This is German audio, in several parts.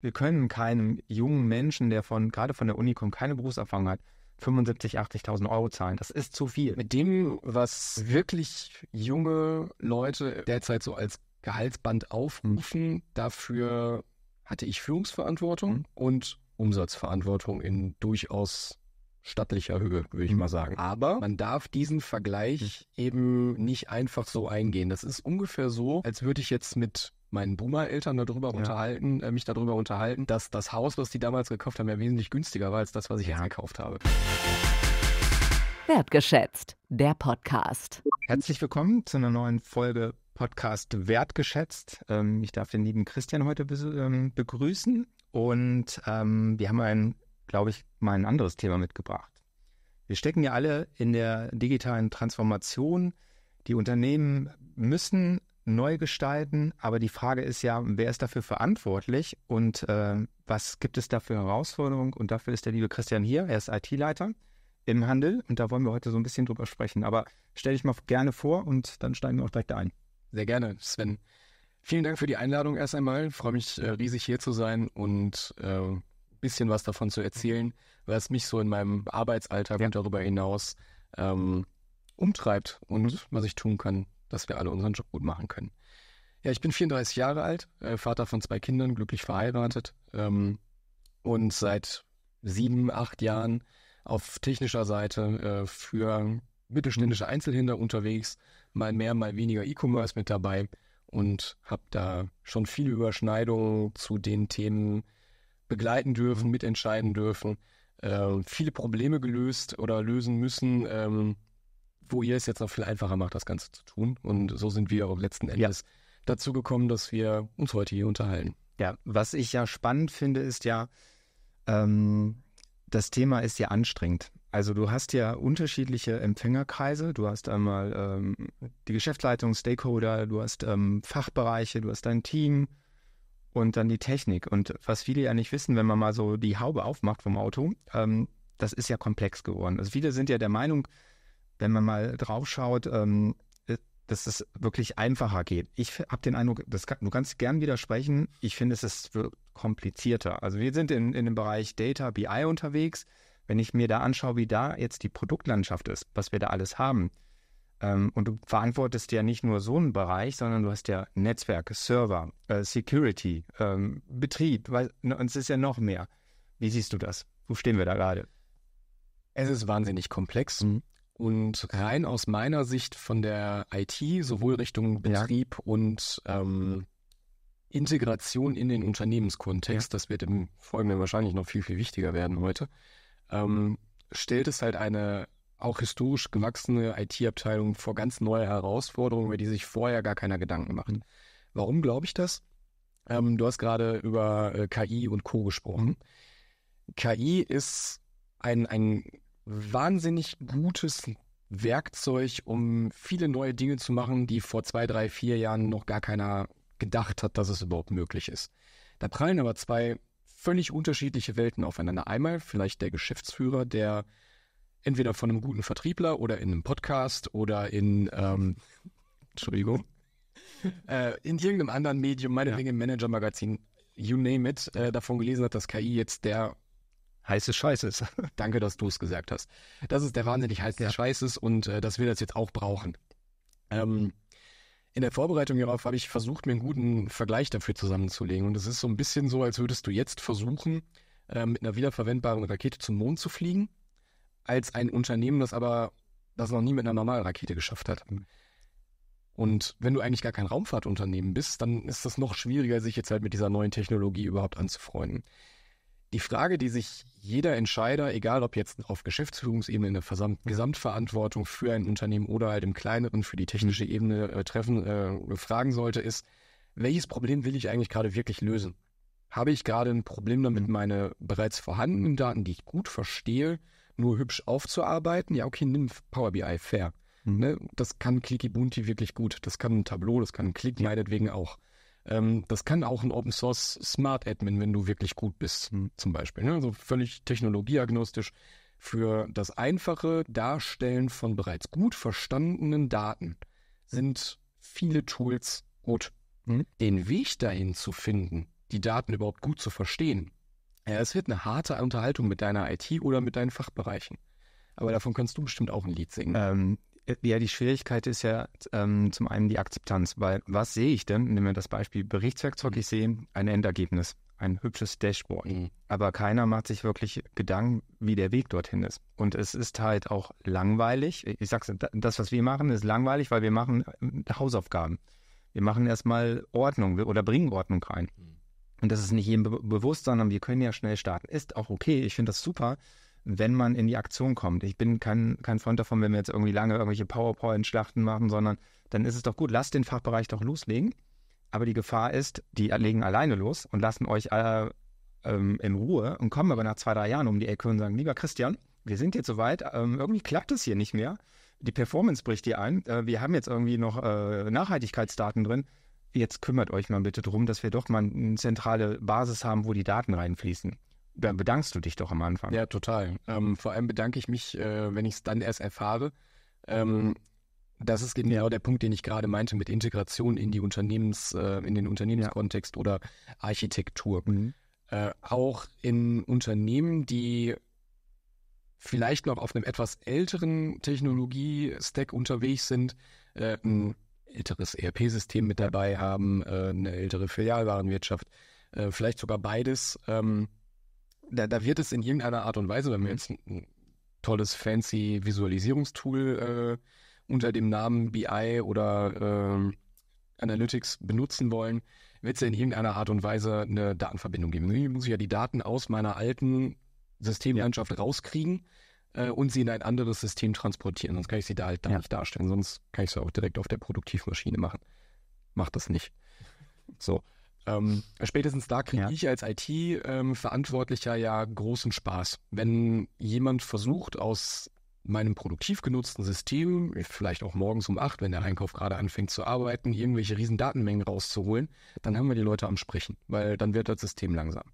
wir können keinem jungen Menschen, der von gerade von der Uni kommt, keine Berufserfahrung hat, 75.000, 80.000 Euro zahlen. Das ist zu viel. Mit dem, was wirklich junge Leute derzeit so als Gehaltsband aufrufen, dafür hatte ich Führungsverantwortung mhm. und Umsatzverantwortung in durchaus stattlicher Höhe, würde ich mhm. mal sagen. Aber man darf diesen Vergleich mhm. eben nicht einfach so eingehen. Das ist ungefähr so, als würde ich jetzt mit meinen Boomer-Eltern darüber ja. unterhalten, äh, mich darüber unterhalten, dass das Haus, was die damals gekauft haben, ja wesentlich günstiger war als das, was ich jetzt gekauft habe. Wertgeschätzt, der Podcast. Herzlich willkommen zu einer neuen Folge Podcast Wertgeschätzt. Ähm, ich darf den lieben Christian heute ähm, begrüßen und ähm, wir haben ein, glaube ich, mal ein anderes Thema mitgebracht. Wir stecken ja alle in der digitalen Transformation. Die Unternehmen müssen neu gestalten. Aber die Frage ist ja, wer ist dafür verantwortlich und äh, was gibt es da für Herausforderungen? Und dafür ist der liebe Christian hier. Er ist IT-Leiter im Handel und da wollen wir heute so ein bisschen drüber sprechen. Aber stell dich mal gerne vor und dann steigen wir auch direkt ein. Sehr gerne, Sven. Vielen Dank für die Einladung erst einmal. Ich freue mich äh, riesig hier zu sein und äh, ein bisschen was davon zu erzählen, was mich so in meinem Arbeitsalltag ja. und darüber hinaus ähm, umtreibt und was ich tun kann, dass wir alle unseren Job gut machen können. Ja, ich bin 34 Jahre alt, äh, Vater von zwei Kindern, glücklich verheiratet ähm, und seit sieben, acht Jahren auf technischer Seite äh, für mittelständische Einzelhändler unterwegs, mal mehr, mal weniger E-Commerce mit dabei und habe da schon viele Überschneidungen zu den Themen begleiten dürfen, mitentscheiden dürfen, äh, viele Probleme gelöst oder lösen müssen, ähm, wo ihr es jetzt auch viel einfacher macht, das Ganze zu tun. Und mhm. so sind wir auch letzten Endes ja. dazu gekommen, dass wir uns heute hier unterhalten. Ja, was ich ja spannend finde, ist ja, ähm, das Thema ist ja anstrengend. Also du hast ja unterschiedliche Empfängerkreise. Du hast einmal ähm, die Geschäftsleitung, Stakeholder, du hast ähm, Fachbereiche, du hast dein Team und dann die Technik. Und was viele ja nicht wissen, wenn man mal so die Haube aufmacht vom Auto, ähm, das ist ja komplex geworden. Also viele sind ja der Meinung, wenn man mal draufschaut, ähm, äh, dass es wirklich einfacher geht. Ich habe den Eindruck, das kann, du kannst gern widersprechen. Ich finde, es ist komplizierter. Also wir sind in, in dem Bereich Data BI unterwegs. Wenn ich mir da anschaue, wie da jetzt die Produktlandschaft ist, was wir da alles haben. Ähm, und du verantwortest ja nicht nur so einen Bereich, sondern du hast ja Netzwerk, Server, äh, Security, ähm, Betrieb. Weil, ne, und es ist ja noch mehr. Wie siehst du das? Wo stehen wir da gerade? Es ist wahnsinnig komplex. Mhm. Und rein aus meiner Sicht von der IT, sowohl Richtung Betrieb ja. und ähm, Integration in den Unternehmenskontext, ja. das wird im Folgenden wahrscheinlich noch viel, viel wichtiger werden heute, ähm, stellt es halt eine auch historisch gewachsene IT-Abteilung vor ganz neue Herausforderungen, über die sich vorher gar keiner Gedanken macht. Mhm. Warum glaube ich das? Ähm, du hast gerade über äh, KI und Co. gesprochen. Mhm. KI ist ein, ein wahnsinnig gutes Werkzeug, um viele neue Dinge zu machen, die vor zwei, drei, vier Jahren noch gar keiner gedacht hat, dass es überhaupt möglich ist. Da prallen aber zwei völlig unterschiedliche Welten aufeinander. Einmal vielleicht der Geschäftsführer, der entweder von einem guten Vertriebler oder in einem Podcast oder in, ähm, Entschuldigung, äh, in irgendeinem anderen Medium, meinetwegen ja. im Manager-Magazin, you name it, äh, davon gelesen hat, dass KI jetzt der heißes Scheißes. Danke, dass du es gesagt hast. Das ist der wahnsinnig heiße ja. Scheißes und äh, dass wir das jetzt auch brauchen. Ähm, in der Vorbereitung hierauf habe ich versucht, mir einen guten Vergleich dafür zusammenzulegen. Und es ist so ein bisschen so, als würdest du jetzt versuchen, äh, mit einer wiederverwendbaren Rakete zum Mond zu fliegen, als ein Unternehmen, das aber das noch nie mit einer normalen Rakete geschafft hat. Mhm. Und wenn du eigentlich gar kein Raumfahrtunternehmen bist, dann ist das noch schwieriger, sich jetzt halt mit dieser neuen Technologie überhaupt anzufreunden. Die Frage, die sich jeder Entscheider, egal ob jetzt auf Geschäftsführungsebene in der Gesamtverantwortung für ein Unternehmen oder halt im kleineren für die technische mhm. Ebene äh, treffen, äh, fragen sollte, ist, welches Problem will ich eigentlich gerade wirklich lösen? Habe ich gerade ein Problem damit, mhm. meine bereits vorhandenen Daten, die ich gut verstehe, nur hübsch aufzuarbeiten? Ja, okay, nimm Power BI, fair. Mhm. Ne? Das kann Clicky Bunti wirklich gut. Das kann ein Tableau, das kann ein Click meinetwegen auch. Ähm, das kann auch ein Open Source Smart Admin, wenn du wirklich gut bist, mhm. zum Beispiel. Ne? Also völlig technologieagnostisch für das einfache Darstellen von bereits gut verstandenen Daten sind viele Tools gut. Mhm. Den Weg dahin zu finden, die Daten überhaupt gut zu verstehen, ja, es wird eine harte Unterhaltung mit deiner IT oder mit deinen Fachbereichen. Aber davon kannst du bestimmt auch ein Lied singen. Ähm, äh, ja, die Schwierigkeit ist ja ähm, zum einen die Akzeptanz, weil was sehe ich denn? Nehmen wir das Beispiel Berichtswerkzeug, mhm. ich sehe ein Endergebnis, ein hübsches Dashboard. Mhm. Aber keiner macht sich wirklich Gedanken, wie der Weg dorthin ist. Und es ist halt auch langweilig. Ich sag's, das, was wir machen, ist langweilig, weil wir machen äh, Hausaufgaben. Wir machen erstmal Ordnung oder bringen Ordnung rein. Mhm. Und das ist nicht jedem be bewusst, sondern wir können ja schnell starten. Ist auch okay, ich finde das super wenn man in die Aktion kommt. Ich bin kein, kein Freund davon, wenn wir jetzt irgendwie lange irgendwelche PowerPoint-Schlachten machen, sondern dann ist es doch gut, lasst den Fachbereich doch loslegen. Aber die Gefahr ist, die legen alleine los und lassen euch äh, ähm, in Ruhe und kommen aber nach zwei, drei Jahren um die Ecke und sagen, lieber Christian, wir sind jetzt soweit, ähm, irgendwie klappt es hier nicht mehr. Die Performance bricht dir ein. Äh, wir haben jetzt irgendwie noch äh, Nachhaltigkeitsdaten drin. Jetzt kümmert euch mal bitte darum, dass wir doch mal eine zentrale Basis haben, wo die Daten reinfließen dann bedankst du dich doch am Anfang. Ja, total. Ähm, vor allem bedanke ich mich, äh, wenn ich es dann erst erfahre. Ähm, mhm. das ist genau der Punkt, den ich gerade meinte mit Integration in die Unternehmens, äh, in den Unternehmenskontext ja. oder Architektur. Mhm. Äh, auch in Unternehmen, die vielleicht noch auf einem etwas älteren Technologie-Stack unterwegs sind, äh, ein älteres ERP-System mit dabei haben, äh, eine ältere Filialwarenwirtschaft, äh, vielleicht sogar beides. Ähm, da, da wird es in irgendeiner Art und Weise, wenn wir mhm. jetzt ein tolles, fancy Visualisierungstool äh, unter dem Namen BI oder äh, Analytics benutzen wollen, wird es in irgendeiner Art und Weise eine Datenverbindung geben. Ich muss ja die Daten aus meiner alten Systemlandschaft rauskriegen äh, und sie in ein anderes System transportieren. Sonst kann ich sie da halt da ja. nicht darstellen. Sonst kann ich sie auch direkt auf der Produktivmaschine machen. Macht das nicht. So. Ähm, spätestens da kriege ja. ich als IT-Verantwortlicher ähm, ja großen Spaß. Wenn jemand versucht, aus meinem produktiv genutzten System, vielleicht auch morgens um acht, wenn der Einkauf gerade anfängt zu arbeiten, irgendwelche riesen Datenmengen rauszuholen, dann haben wir die Leute am Sprechen, weil dann wird das System langsam.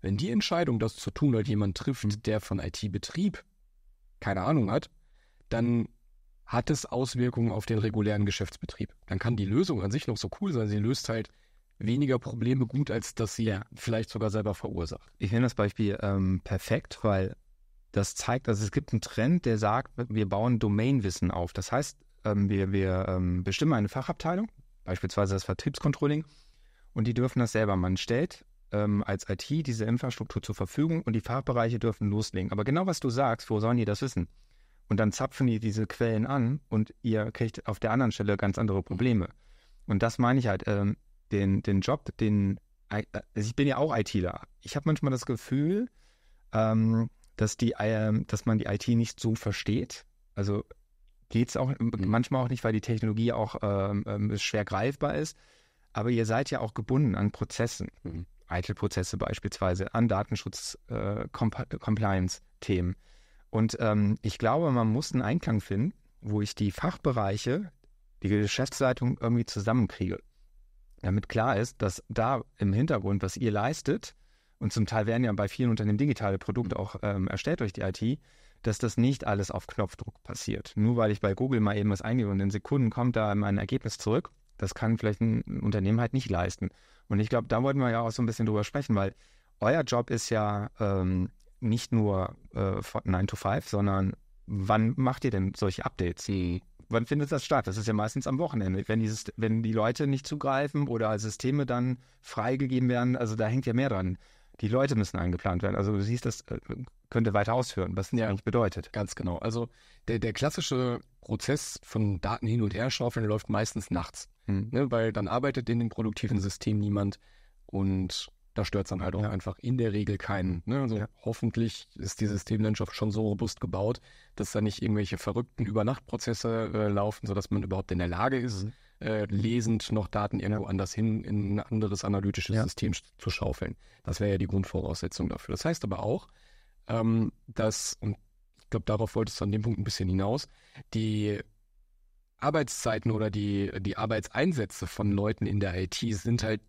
Wenn die Entscheidung, das zu tun, halt jemand trifft, hm. der von IT-Betrieb keine Ahnung hat, dann hat es Auswirkungen auf den regulären Geschäftsbetrieb. Dann kann die Lösung an sich noch so cool sein, sie löst halt weniger Probleme gut, als dass sie ja. vielleicht sogar selber verursacht. Ich finde das Beispiel ähm, perfekt, weil das zeigt, also es gibt einen Trend, der sagt, wir bauen Domainwissen auf. Das heißt, ähm, wir, wir ähm, bestimmen eine Fachabteilung, beispielsweise das Vertriebskontrolling, und die dürfen das selber. Man stellt ähm, als IT diese Infrastruktur zur Verfügung und die Fachbereiche dürfen loslegen. Aber genau was du sagst, wo sollen die das wissen? Und dann zapfen die diese Quellen an und ihr kriegt auf der anderen Stelle ganz andere Probleme. Und das meine ich halt. Ähm, den, den Job, den also ich bin ja auch ITler. Ich habe manchmal das Gefühl, ähm, dass die, ähm, dass man die IT nicht so versteht. Also geht es auch mhm. manchmal auch nicht, weil die Technologie auch ähm, ähm, schwer greifbar ist. Aber ihr seid ja auch gebunden an Prozessen, mhm. Eitelprozesse beispielsweise, an Datenschutz, äh, äh, Compliance-Themen. Und ähm, ich glaube, man muss einen Einklang finden, wo ich die Fachbereiche, die Geschäftsleitung irgendwie zusammenkriege damit klar ist, dass da im Hintergrund, was ihr leistet, und zum Teil werden ja bei vielen Unternehmen digitale Produkte auch ähm, erstellt durch die IT, dass das nicht alles auf Knopfdruck passiert. Nur weil ich bei Google mal eben was eingebe und in Sekunden kommt da mein Ergebnis zurück, das kann vielleicht ein Unternehmen halt nicht leisten. Und ich glaube, da wollten wir ja auch so ein bisschen drüber sprechen, weil euer Job ist ja ähm, nicht nur äh, 9 to 5, sondern wann macht ihr denn solche Updates? Mhm wann findet das statt? Das ist ja meistens am Wochenende, wenn, dieses, wenn die Leute nicht zugreifen oder Systeme dann freigegeben werden. Also da hängt ja mehr dran. Die Leute müssen eingeplant werden. Also du siehst, das äh, könnte weiter ausführen, was das ja, eigentlich bedeutet. Ganz genau. Also der, der klassische Prozess von Daten hin und her schaufeln läuft meistens nachts, mhm. ne, weil dann arbeitet in dem produktiven System niemand und da stört es dann halt auch ja. einfach in der Regel keinen. Ne? Also ja. hoffentlich ist die Systemlandschaft schon so robust gebaut, dass da nicht irgendwelche verrückten Übernachtprozesse äh, laufen, sodass man überhaupt in der Lage ist, mhm. äh, lesend noch Daten irgendwo ja. anders hin in ein anderes analytisches System zu schaufeln. Das wäre ja die Grundvoraussetzung dafür. Das heißt aber auch, ähm, dass, und ich glaube, darauf wolltest du an dem Punkt ein bisschen hinaus, die Arbeitszeiten oder die, die Arbeitseinsätze von Leuten in der IT sind halt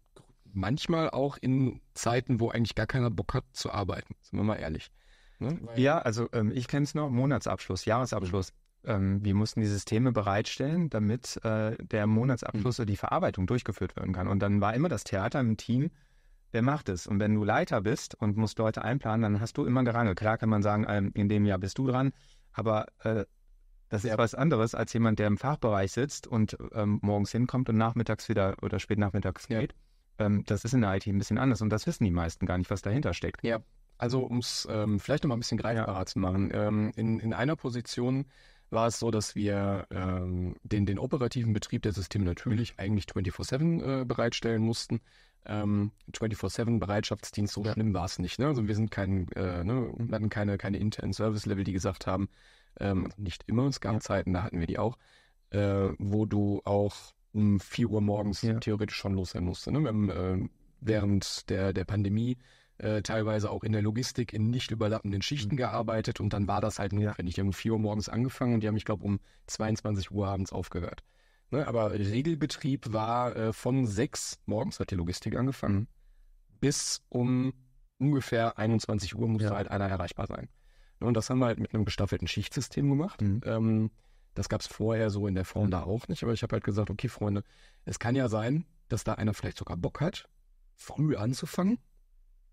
manchmal auch in Zeiten, wo eigentlich gar keiner Bock hat zu arbeiten, sind wir mal ehrlich. Ne? Ja, also ähm, ich kenne es noch, Monatsabschluss, Jahresabschluss. Ähm, wir mussten die Systeme bereitstellen, damit äh, der Monatsabschluss hm. oder die Verarbeitung durchgeführt werden kann. Und dann war immer das Theater im Team, wer macht es? Und wenn du Leiter bist und musst Leute einplanen, dann hast du immer Gerangel. Klar kann man sagen, ähm, in dem Jahr bist du dran, aber äh, das ist was anderes als jemand, der im Fachbereich sitzt und ähm, morgens hinkommt und nachmittags wieder oder spätnachmittags geht. Ja. Ähm, das ist in der IT ein bisschen anders und das wissen die meisten gar nicht, was dahinter steckt. Ja, also um es ähm, vielleicht nochmal ein bisschen greifbarer zu machen. Ähm, in, in einer Position war es so, dass wir ähm, den, den operativen Betrieb der Systeme natürlich eigentlich 24-7 äh, bereitstellen mussten. Ähm, 24-7 Bereitschaftsdienst, so ja. schlimm war es nicht. Ne? Also wir sind kein, äh, ne, hatten keine, keine internen Service-Level, die gesagt haben, ähm, nicht immer, es gab ja. Zeiten, da hatten wir die auch, äh, wo du auch um 4 Uhr morgens ja. theoretisch schon los sein musste. Ne? Wir haben äh, während der, der Pandemie äh, teilweise auch in der Logistik in nicht überlappenden Schichten mhm. gearbeitet und dann war das halt notwendig. Ja. Die haben um 4 Uhr morgens angefangen und die haben, ich glaube, um 22 Uhr abends aufgehört. Ne? Aber Regelbetrieb war äh, von 6 morgens, hat die Logistik angefangen, mhm. bis um ungefähr 21 Uhr musste ja. halt einer erreichbar sein. Ne? Und das haben wir halt mit einem gestaffelten Schichtsystem gemacht. Mhm. Ähm, das gab es vorher so in der Form da auch nicht, aber ich habe halt gesagt, okay, Freunde, es kann ja sein, dass da einer vielleicht sogar Bock hat, früh anzufangen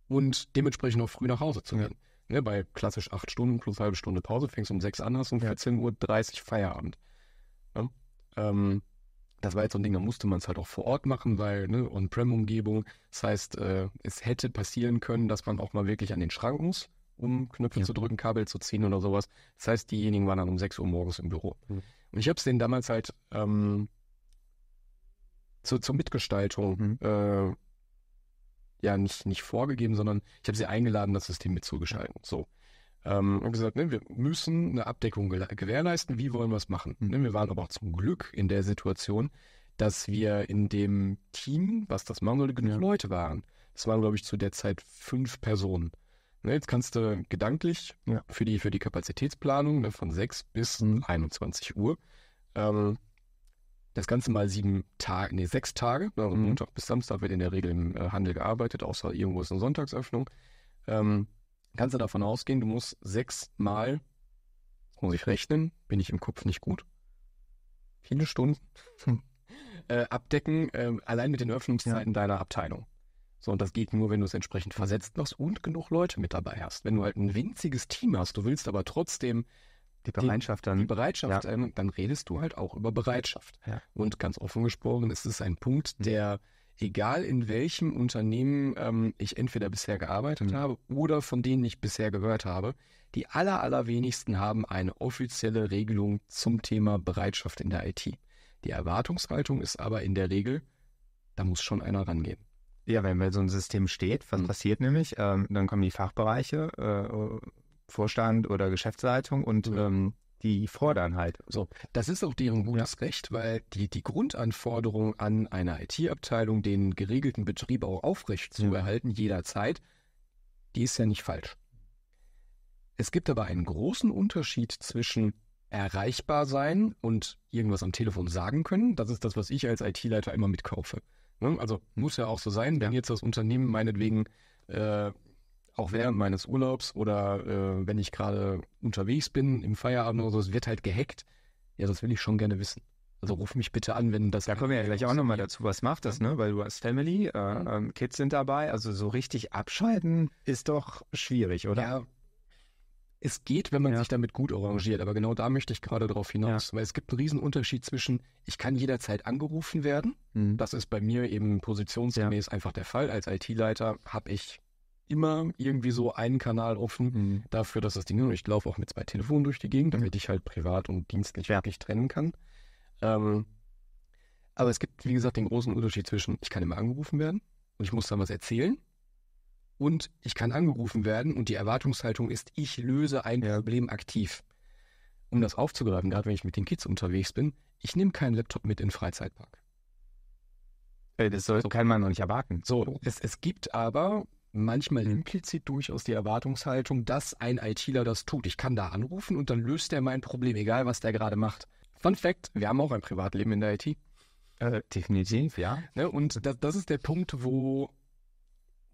und dementsprechend auch früh nach Hause zu gehen. Ja. Ne, bei klassisch acht Stunden plus halbe Stunde Pause fängst du um sechs an, hast um 14.30 Uhr Feierabend. Ja? Ne, ähm, das war jetzt so ein Ding, da musste man es halt auch vor Ort machen, weil ne, On-Prem-Umgebung. Das heißt, äh, es hätte passieren können, dass man auch mal wirklich an den Schrank muss um Knöpfe ja. zu drücken, Kabel zu ziehen oder sowas. Das heißt, diejenigen waren dann um 6 Uhr morgens im Büro. Mhm. Und ich habe es denen damals halt ähm, zu, zur Mitgestaltung mhm. äh, ja nicht, nicht vorgegeben, sondern ich habe sie eingeladen, das System mitzugestalten. Hm. So. Ähm, und gesagt, ne, wir müssen eine Abdeckung gewährleisten, wie wollen wir es machen? Mhm. Ne, wir waren aber auch zum Glück in der Situation, dass wir in dem Team, was das machen sollte, genug ja. Leute waren. Es waren, glaube ich, zu der Zeit fünf Personen. Ne, jetzt kannst du gedanklich ja. für, die, für die Kapazitätsplanung ne, von 6 bis mhm. 21 Uhr ähm, das Ganze mal sieben Tage, nee, sechs Tage, ne, also mhm. Montag bis Samstag wird in der Regel im äh, Handel gearbeitet, außer irgendwo ist eine Sonntagsöffnung. Ähm, kannst du davon ausgehen, du musst sechsmal, muss ich rechnen, bin ich im Kopf nicht gut, viele Stunden hm. äh, abdecken, äh, allein mit den Öffnungszeiten ja. deiner Abteilung. So, und das geht nur, wenn du es entsprechend versetzt machst und genug Leute mit dabei hast. Wenn du halt ein winziges Team hast, du willst aber trotzdem die Bereitschaft dann. Die Bereitschaft, ja. ähm, dann redest du halt auch über Bereitschaft. Ja. Und ganz offen gesprochen, es ist ein Punkt, mhm. der, egal in welchem Unternehmen ähm, ich entweder bisher gearbeitet mhm. habe oder von denen ich bisher gehört habe, die aller, allerwenigsten haben eine offizielle Regelung zum Thema Bereitschaft in der IT. Die Erwartungshaltung ist aber in der Regel, da muss schon einer rangehen. Ja, wenn bei so ein System steht, was mhm. passiert nämlich? Ähm, dann kommen die Fachbereiche, äh, oh, Vorstand oder Geschäftsleitung und mhm. ähm, die fordern halt. So, das ist auch deren gutes Recht, weil die, die Grundanforderung an eine IT-Abteilung, den geregelten Betrieb auch aufrecht zu ja. erhalten, jederzeit, die ist ja nicht falsch. Es gibt aber einen großen Unterschied zwischen erreichbar sein und irgendwas am Telefon sagen können. Das ist das, was ich als IT-Leiter immer mitkaufe. Ne? Also hm. muss ja auch so sein, wenn jetzt das Unternehmen meinetwegen äh, auch während meines Urlaubs oder äh, wenn ich gerade unterwegs bin im Feierabend oder so, es wird halt gehackt. Ja, das will ich schon gerne wissen. Also ruf mich bitte an, wenn das. Da kommen wir ja gleich auch nochmal dazu. Was macht das, ne? Weil du hast Family, äh, ähm, Kids sind dabei. Also so richtig abschalten ist doch schwierig, oder? Ja, es geht, wenn man ja. sich damit gut arrangiert, aber genau da möchte ich gerade drauf hinaus, ja. weil es gibt einen riesen Unterschied zwischen, ich kann jederzeit angerufen werden, mhm. das ist bei mir eben positionsgemäß ja. einfach der Fall, als IT-Leiter habe ich immer irgendwie so einen Kanal offen mhm. dafür, dass das Ding, und ich laufe auch mit zwei Telefonen durch die Gegend, damit mhm. ich halt privat und dienstlich wirklich trennen kann. Ähm, aber es gibt, wie gesagt, den großen Unterschied zwischen, ich kann immer angerufen werden und ich muss da was erzählen und ich kann angerufen werden und die Erwartungshaltung ist, ich löse ein Problem aktiv. Um das aufzugreifen, gerade wenn ich mit den Kids unterwegs bin, ich nehme keinen Laptop mit in den Freizeitpark. Das soll, kann man noch nicht erwarten. So, es, es gibt aber manchmal hm. implizit durchaus die Erwartungshaltung, dass ein ITler das tut. Ich kann da anrufen und dann löst er mein Problem, egal was der gerade macht. Fun Fact, wir haben auch ein Privatleben in der IT. Äh, definitiv, ja. Ne, und das, das ist der Punkt, wo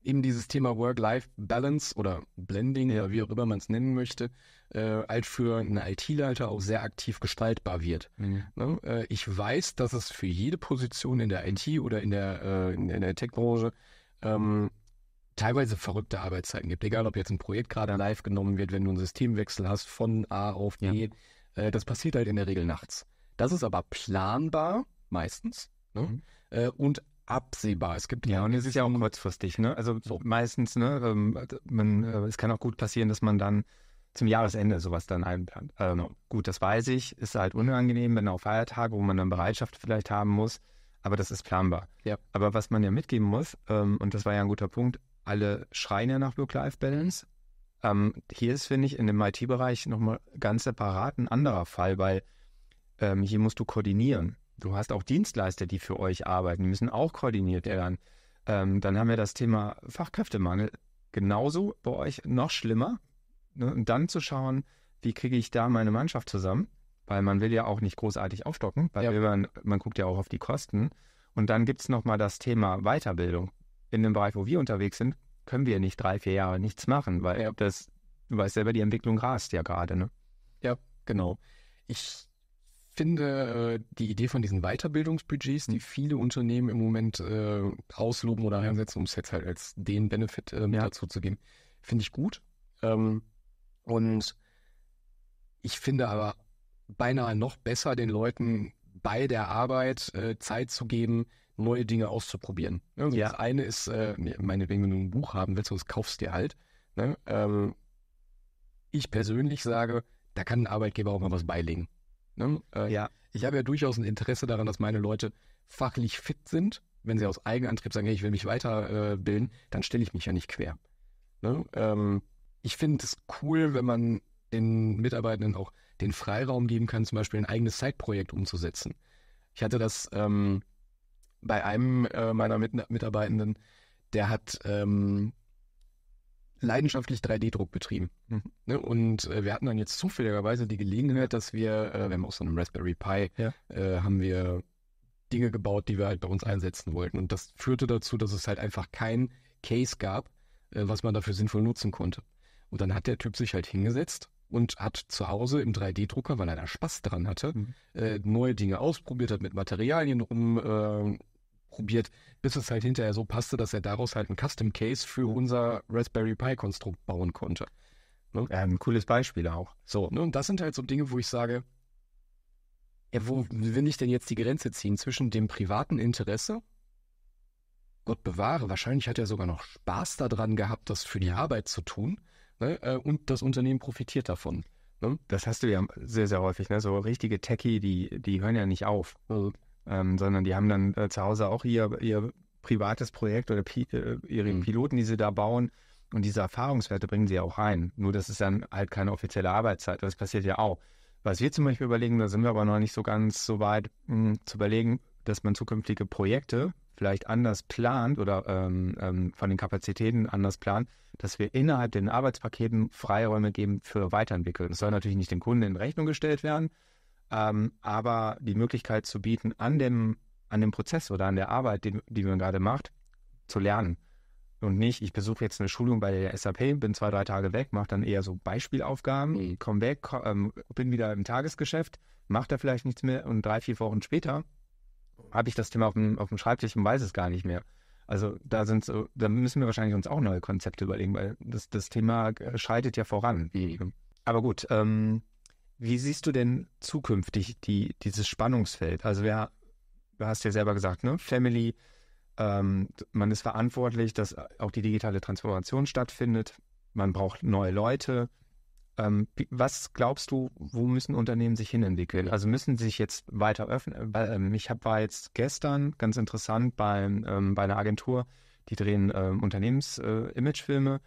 eben dieses Thema Work-Life-Balance oder Blending ja. wie auch immer man es nennen möchte, äh, halt für einen IT-Leiter auch sehr aktiv gestaltbar wird. Mhm. Ne? Äh, ich weiß, dass es für jede Position in der IT oder in der, äh, in der Tech-Branche ähm, teilweise verrückte Arbeitszeiten gibt. Egal, ob jetzt ein Projekt gerade live genommen wird, wenn du einen Systemwechsel hast von A auf B. Ja. Äh, das passiert halt in der Regel nachts. Das ist aber planbar, meistens. Ne? Mhm. Äh, und absehbar. Es gibt ja und es ist ja auch kurzfristig, ne? Also so. meistens, ne, ähm, man, äh, es kann auch gut passieren, dass man dann zum Jahresende sowas dann einplant. Ähm, genau. gut, das weiß ich, ist halt unangenehm, wenn auch Feiertage, wo man dann Bereitschaft vielleicht haben muss, aber das ist planbar. Ja. Aber was man ja mitgeben muss, ähm, und das war ja ein guter Punkt, alle schreien ja nach Work-Life-Balance. Ähm, hier ist, finde ich, in dem IT-Bereich nochmal ganz separat ein anderer Fall, weil ähm, hier musst du koordinieren. Du hast auch Dienstleister, die für euch arbeiten, die müssen auch koordiniert werden. Ähm, dann haben wir das Thema Fachkräftemangel genauso bei euch noch schlimmer. Ne? Und dann zu schauen, wie kriege ich da meine Mannschaft zusammen? Weil man will ja auch nicht großartig aufstocken, weil ja. man, man guckt ja auch auf die Kosten. Und dann gibt es nochmal das Thema Weiterbildung. In dem Bereich, wo wir unterwegs sind, können wir nicht drei, vier Jahre nichts machen, weil ja. das, du weißt selber, die Entwicklung rast ja gerade, ne? Ja, genau. Ich finde äh, die Idee von diesen Weiterbildungsbudgets, die hm. viele Unternehmen im Moment äh, ausloben oder einsetzen, um es jetzt halt als den Benefit äh, ja. dazu zu geben, finde ich gut. Ähm, und ich finde aber beinahe noch besser, den Leuten bei der Arbeit äh, Zeit zu geben, neue Dinge auszuprobieren. Also ja. Das eine ist, äh, meinetwegen, wenn du ein Buch haben willst, das kaufst du dir halt. Ne? Ähm, ich persönlich sage, da kann ein Arbeitgeber auch mal was beilegen. Ne? Äh, ja. Ich habe ja durchaus ein Interesse daran, dass meine Leute fachlich fit sind. Wenn sie aus Eigenantrieb sagen, hey, ich will mich weiterbilden, äh, dann stelle ich mich ja nicht quer. Ne? Ähm, ich finde es cool, wenn man den Mitarbeitenden auch den Freiraum geben kann, zum Beispiel ein eigenes Zeitprojekt umzusetzen. Ich hatte das ähm, bei einem äh, meiner Mit Mitarbeitenden, der hat ähm, leidenschaftlich 3D-Druck betrieben. Mhm. Ne, und äh, wir hatten dann jetzt zufälligerweise die Gelegenheit, dass wir, äh, wir haben aus so einem Raspberry Pi, ja. äh, haben wir Dinge gebaut, die wir halt bei uns einsetzen wollten. Und das führte dazu, dass es halt einfach kein Case gab, äh, was man dafür sinnvoll nutzen konnte. Und dann hat der Typ sich halt hingesetzt und hat zu Hause im 3D-Drucker, weil er da Spaß dran hatte, mhm. äh, neue Dinge ausprobiert hat, mit Materialien rum, äh, probiert, bis es halt hinterher so passte, dass er daraus halt ein Custom Case für mhm. unser Raspberry Pi Konstrukt bauen konnte. Ne? Ja, ein cooles Beispiel auch. So, ne? und das sind halt so Dinge, wo ich sage, ja, wo will ich denn jetzt die Grenze ziehen zwischen dem privaten Interesse? Gott bewahre, wahrscheinlich hat er sogar noch Spaß daran gehabt, das für die Arbeit zu tun. Ne? Äh, und das Unternehmen profitiert davon. Ne? Das hast du ja sehr, sehr häufig, ne? So richtige Techie, die, die hören ja nicht auf. Also, ähm, sondern die haben dann äh, zu Hause auch ihr, ihr privates Projekt oder Pi äh, ihre mhm. Piloten, die sie da bauen. Und diese Erfahrungswerte bringen sie auch rein. Nur das ist dann halt keine offizielle Arbeitszeit. Das passiert ja auch. Was wir zum Beispiel überlegen, da sind wir aber noch nicht so ganz so weit mh, hm, zu überlegen, dass man zukünftige Projekte vielleicht anders plant oder ähm, ähm, von den Kapazitäten anders plant, dass wir innerhalb den Arbeitspaketen Freiräume geben für Weiterentwickeln. Das soll natürlich nicht den Kunden in Rechnung gestellt werden, ähm, aber die Möglichkeit zu bieten, an dem, an dem Prozess oder an der Arbeit, die, die man gerade macht, zu lernen. Und nicht, ich besuche jetzt eine Schulung bei der SAP, bin zwei, drei Tage weg, mache dann eher so Beispielaufgaben, hm. komme weg, komm, ähm, bin wieder im Tagesgeschäft, mache da vielleicht nichts mehr und drei, vier Wochen später habe ich das Thema auf dem, auf dem Schreibtisch und weiß es gar nicht mehr. Also da sind so, da müssen wir wahrscheinlich uns auch neue Konzepte überlegen, weil das, das Thema äh, schreitet ja voran. Hm. Aber gut, ähm, wie siehst du denn zukünftig die, dieses Spannungsfeld? Also wer, du hast ja selber gesagt, ne? Family, ähm, man ist verantwortlich, dass auch die digitale Transformation stattfindet. Man braucht neue Leute. Ähm, was glaubst du, wo müssen Unternehmen sich hinentwickeln? Also müssen sie sich jetzt weiter öffnen? Weil, ähm, ich hab, war jetzt gestern ganz interessant bei, ähm, bei einer Agentur, die drehen ähm, Unternehmens-Imagefilme. Äh,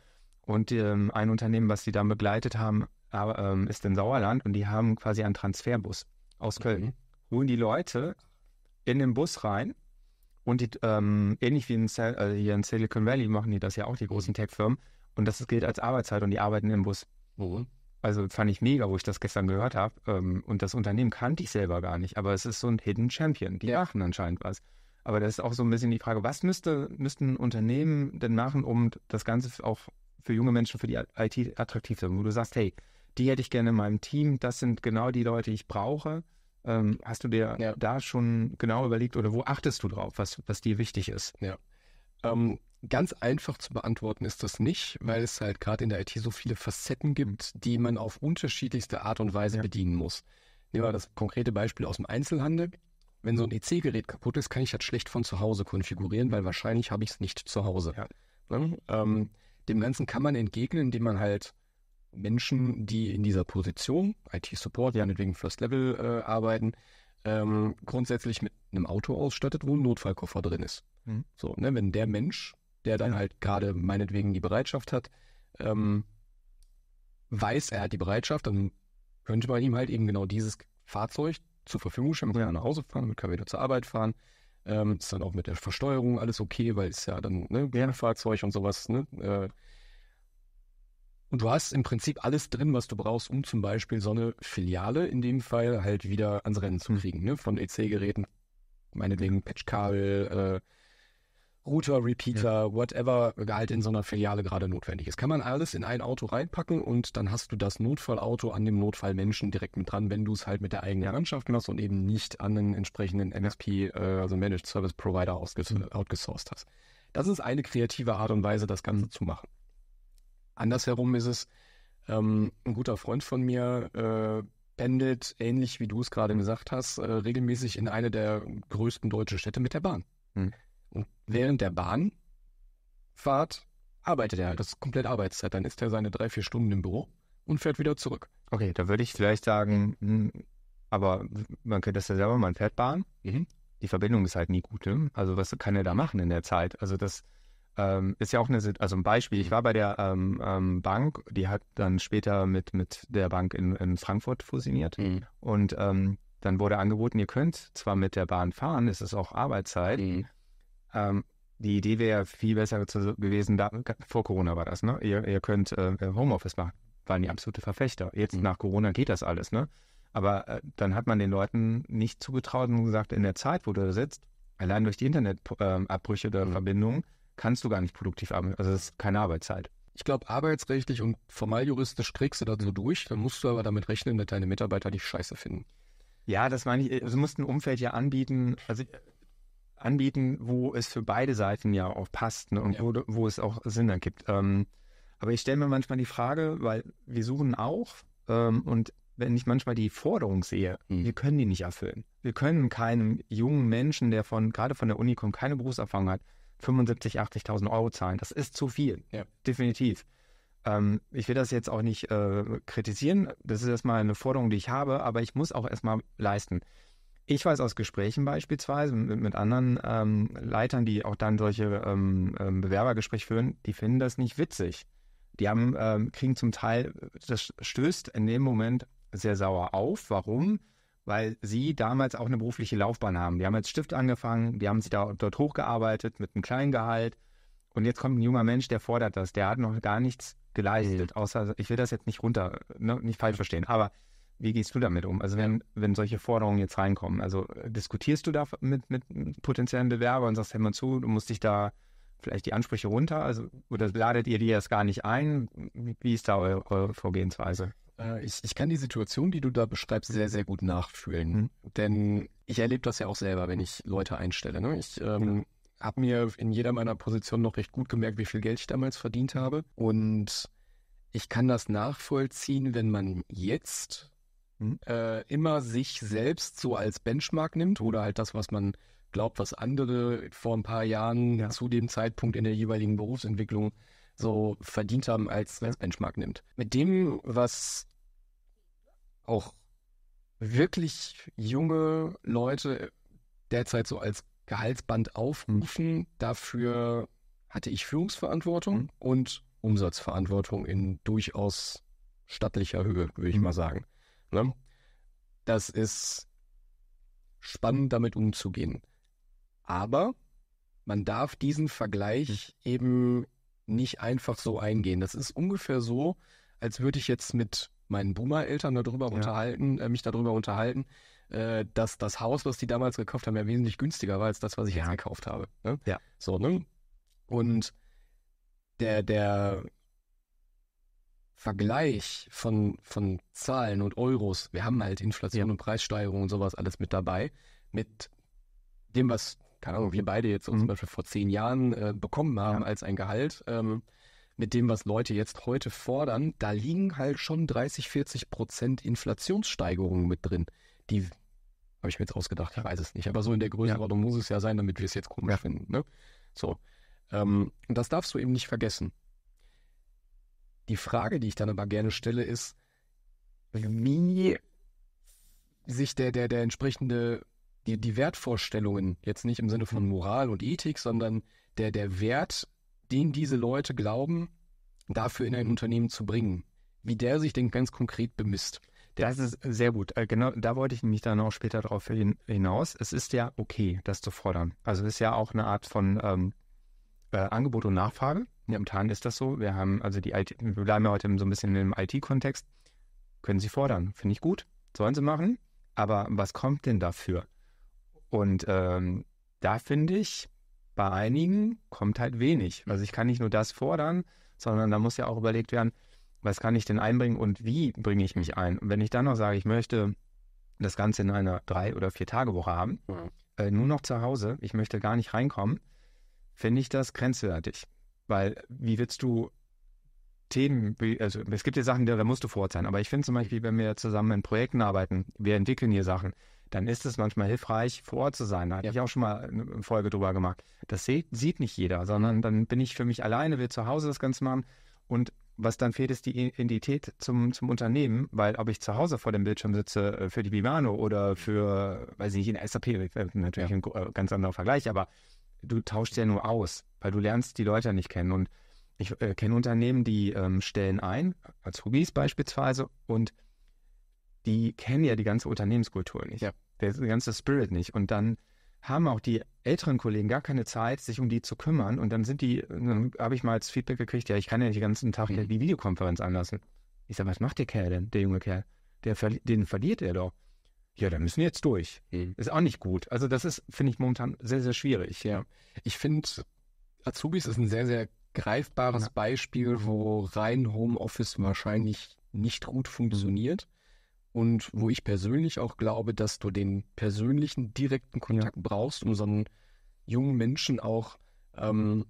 und ähm, ein Unternehmen, was sie dann begleitet haben, aber, ähm, ist im Sauerland und die haben quasi einen Transferbus aus Köln. Mhm. Holen die Leute in den Bus rein und die, ähm, ähnlich wie in, äh, hier in Silicon Valley machen die das ja auch, die großen mhm. Tech-Firmen. Und das gilt als Arbeitszeit und die arbeiten im Bus. Mhm. Also fand ich mega, wo ich das gestern gehört habe. Ähm, und das Unternehmen kannte ich selber gar nicht, aber es ist so ein Hidden Champion. Die ja. machen anscheinend was. Aber das ist auch so ein bisschen die Frage, was müsste, müssten Unternehmen denn machen, um das Ganze auch für junge Menschen, für die IT attraktiv zu machen, wo du sagst, hey, die hätte ich gerne in meinem Team, das sind genau die Leute, die ich brauche. Ähm, hast du dir ja. da schon genau überlegt oder wo achtest du drauf, was, was dir wichtig ist? Ja. Ähm, ganz einfach zu beantworten ist das nicht, weil es halt gerade in der IT so viele Facetten gibt, hm. die man auf unterschiedlichste Art und Weise ja. bedienen muss. Nehmen wir das konkrete Beispiel aus dem Einzelhandel. Wenn so ein EC-Gerät kaputt ist, kann ich das schlecht von zu Hause konfigurieren, weil wahrscheinlich habe ich es nicht zu Hause. Ja. Ne? Ähm, dem Ganzen kann man entgegnen, indem man halt Menschen, die in dieser Position, IT-Support, ja meinetwegen First Level äh, arbeiten, ähm, grundsätzlich mit einem Auto ausstattet, wo ein Notfallkoffer drin ist. Mhm. So, ne, wenn der Mensch, der dann halt gerade meinetwegen die Bereitschaft hat, ähm, weiß, er hat die Bereitschaft, dann könnte man ihm halt eben genau dieses Fahrzeug zur Verfügung stellen. Man kann ja. nach Hause fahren, mit kann wieder zur Arbeit fahren. Ähm, ist dann auch mit der Versteuerung alles okay, weil es ja dann ne, Fahrzeug und sowas. Ne? Äh, und du hast im Prinzip alles drin, was du brauchst, um zum Beispiel so eine Filiale in dem Fall halt wieder ans Rennen zu mhm. kriegen. Ne? Von EC-Geräten, meinetwegen Patchkabel, äh, Router, Repeater, ja. whatever äh, halt in so einer Filiale gerade notwendig ist. Kann man alles in ein Auto reinpacken und dann hast du das Notfallauto an dem Notfallmenschen direkt mit dran, wenn du es halt mit der eigenen Mannschaft machst und eben nicht an einen entsprechenden MSP, äh, also Managed Service Provider, mhm. outgesourced hast. Das ist eine kreative Art und Weise, das Ganze mhm. zu machen. Andersherum ist es, ähm, ein guter Freund von mir äh, pendelt, ähnlich wie du es gerade mhm. gesagt hast, äh, regelmäßig in eine der größten deutschen Städte mit der Bahn. Hm. Und während der Bahnfahrt arbeitet er, halt, das ist komplett Arbeitszeit. Dann ist er seine drei, vier Stunden im Büro und fährt wieder zurück. Okay, da würde ich vielleicht sagen, mh, hm, aber man kennt das ja selber, man fährt Bahn. Mhm. Die Verbindung ist halt nie gut. Ne? Also was kann er da machen in der Zeit? Also das, ähm, ist ja auch eine, also ein Beispiel. Ich war bei der ähm, ähm, Bank, die hat dann später mit, mit der Bank in, in Frankfurt fusioniert. Mhm. Und ähm, dann wurde angeboten, ihr könnt zwar mit der Bahn fahren, es ist auch Arbeitszeit. Mhm. Ähm, die Idee wäre viel besser zu, gewesen, da, vor Corona war das, ne? Ihr, ihr könnt äh, Homeoffice machen. Waren die absolute Verfechter. Jetzt mhm. nach Corona geht das alles, ne? Aber äh, dann hat man den Leuten nicht zugetraut und gesagt, in der Zeit, wo du da sitzt, allein durch die Internetabbrüche ähm, äh, der mhm. Verbindungen, kannst du gar nicht produktiv arbeiten. Also das ist keine Arbeitszeit. Ich glaube, arbeitsrechtlich und formal juristisch kriegst du das so durch. Dann musst du aber damit rechnen, dass deine Mitarbeiter dich scheiße finden. Ja, das meine ich. Also du musst ein Umfeld ja anbieten, also anbieten, wo es für beide Seiten ja auch passt ne, und ja. wo, wo es auch Sinn ergibt. Ähm, aber ich stelle mir manchmal die Frage, weil wir suchen auch ähm, und wenn ich manchmal die Forderung sehe, mhm. wir können die nicht erfüllen. Wir können keinem jungen Menschen, der von gerade von der Uni kommt, keine Berufserfahrung hat, 75.000, 80.000 Euro zahlen. Das ist zu viel, ja. definitiv. Ähm, ich will das jetzt auch nicht äh, kritisieren. Das ist erstmal eine Forderung, die ich habe, aber ich muss auch erstmal leisten. Ich weiß aus Gesprächen beispielsweise mit, mit anderen ähm, Leitern, die auch dann solche ähm, ähm, Bewerbergespräche führen, die finden das nicht witzig. Die haben, ähm, kriegen zum Teil, das stößt in dem Moment sehr sauer auf. Warum? weil sie damals auch eine berufliche Laufbahn haben. Die haben als Stift angefangen, die haben sich da dort hochgearbeitet mit einem kleinen Gehalt. Und jetzt kommt ein junger Mensch, der fordert das. Der hat noch gar nichts geleistet, mhm. außer ich will das jetzt nicht runter, ne, nicht falsch verstehen. Aber wie gehst du damit um? Also wenn, wenn solche Forderungen jetzt reinkommen, also äh, diskutierst du da mit, mit potenziellen Bewerbern und sagst, hör mal zu, du musst dich da vielleicht die Ansprüche runter, also oder ladet ihr die erst gar nicht ein? Wie ist da eure, eure Vorgehensweise? Äh, ich, ich kann die Situation, die du da beschreibst, sehr, sehr gut nachfühlen. Mhm. Denn ich erlebe das ja auch selber, wenn ich Leute einstelle. Ne? Ich ähm, habe mir in jeder meiner Positionen noch recht gut gemerkt, wie viel Geld ich damals verdient habe. Und ich kann das nachvollziehen, wenn man jetzt mhm. äh, immer sich selbst so als Benchmark nimmt oder halt das, was man glaubt, was andere vor ein paar Jahren ja. zu dem Zeitpunkt in der jeweiligen Berufsentwicklung so verdient haben, als, als Benchmark nimmt. Mit dem, was auch wirklich junge Leute derzeit so als Gehaltsband aufrufen, mhm. dafür hatte ich Führungsverantwortung mhm. und Umsatzverantwortung in durchaus stattlicher Höhe, würde ich mhm. mal sagen. Ne? Das ist spannend, damit umzugehen. Aber man darf diesen Vergleich mhm. eben nicht einfach so eingehen. Das ist ungefähr so, als würde ich jetzt mit meinen Boomer-Eltern darüber ja. unterhalten, äh, mich darüber unterhalten, äh, dass das Haus, was die damals gekauft haben, ja wesentlich günstiger war als das, was ich ja. jetzt gekauft habe. Ne? Ja. So, ne? Und der, der Vergleich von, von Zahlen und Euros, wir haben halt Inflation ja. und Preissteigerung und sowas alles mit dabei, mit dem, was keine Ahnung, wir beide jetzt mhm. zum Beispiel vor zehn Jahren äh, bekommen haben ja. als ein Gehalt, ähm, mit dem, was Leute jetzt heute fordern, da liegen halt schon 30, 40 Prozent Inflationssteigerungen mit drin. Die habe ich mir jetzt ausgedacht, ich weiß es nicht. Aber so in der Größenordnung ja. muss es ja sein, damit wir es jetzt komisch ja. finden. Ne? So. Ähm, das darfst du eben nicht vergessen. Die Frage, die ich dann aber gerne stelle, ist, wie sich der, der, der entsprechende die, die Wertvorstellungen, jetzt nicht im Sinne von Moral und Ethik, sondern der, der Wert, den diese Leute glauben, dafür in ein Unternehmen zu bringen, wie der sich denn ganz konkret bemisst. Der das ist sehr gut. Äh, genau, da wollte ich mich dann auch später darauf hinaus. Es ist ja okay, das zu fordern. Also es ist ja auch eine Art von ähm, äh, Angebot und Nachfrage. Momentan ist das so. Wir haben also die IT, wir bleiben ja heute so ein bisschen im IT-Kontext. Können Sie fordern, finde ich gut, sollen Sie machen. Aber was kommt denn dafür? Und ähm, da finde ich, bei einigen kommt halt wenig. Also ich kann nicht nur das fordern, sondern da muss ja auch überlegt werden, was kann ich denn einbringen und wie bringe ich mich ein. Und wenn ich dann noch sage, ich möchte das Ganze in einer drei oder vier Tage Woche haben, mhm. äh, nur noch zu Hause, ich möchte gar nicht reinkommen, finde ich das grenzwertig, weil wie willst du Themen, also es gibt ja Sachen, da musst du vor Ort sein, aber ich finde zum Beispiel, wenn wir zusammen in Projekten arbeiten, wir entwickeln hier Sachen, dann ist es manchmal hilfreich, vor Ort zu sein. Da hatte ja. ich auch schon mal eine Folge drüber gemacht. Das sieht, nicht jeder, sondern dann bin ich für mich alleine, will zu Hause das Ganze machen. Und was dann fehlt, ist die Identität zum, zum Unternehmen, weil ob ich zu Hause vor dem Bildschirm sitze äh, für die Bimano oder für, weiß ich nicht, in SAP, äh, natürlich ja. ein äh, ganz anderer Vergleich, aber du tauschst ja nur aus, weil du lernst die Leute nicht kennen. Und ich äh, kenne Unternehmen, die ähm, stellen ein, als Azubis beispielsweise, und die kennen ja die ganze Unternehmenskultur nicht, ja. der ganze Spirit nicht. Und dann haben auch die älteren Kollegen gar keine Zeit, sich um die zu kümmern. Und dann sind die, dann habe ich mal als Feedback gekriegt, ja, ich kann ja nicht den ganzen Tag mhm. die Videokonferenz anlassen. Ich sage, was macht der Kerl denn, der junge Kerl? Der, den verliert er doch. Ja, da müssen wir jetzt durch. Mhm. Ist auch nicht gut. Also das ist, finde ich, momentan sehr, sehr schwierig. Ja, ich finde, Azubis ist ein sehr, sehr greifbares ja. Beispiel, wo rein Homeoffice wahrscheinlich nicht gut funktioniert. Mhm und wo ich persönlich auch glaube, dass du den persönlichen, direkten Kontakt ja. brauchst, um so einen jungen Menschen auch ähm,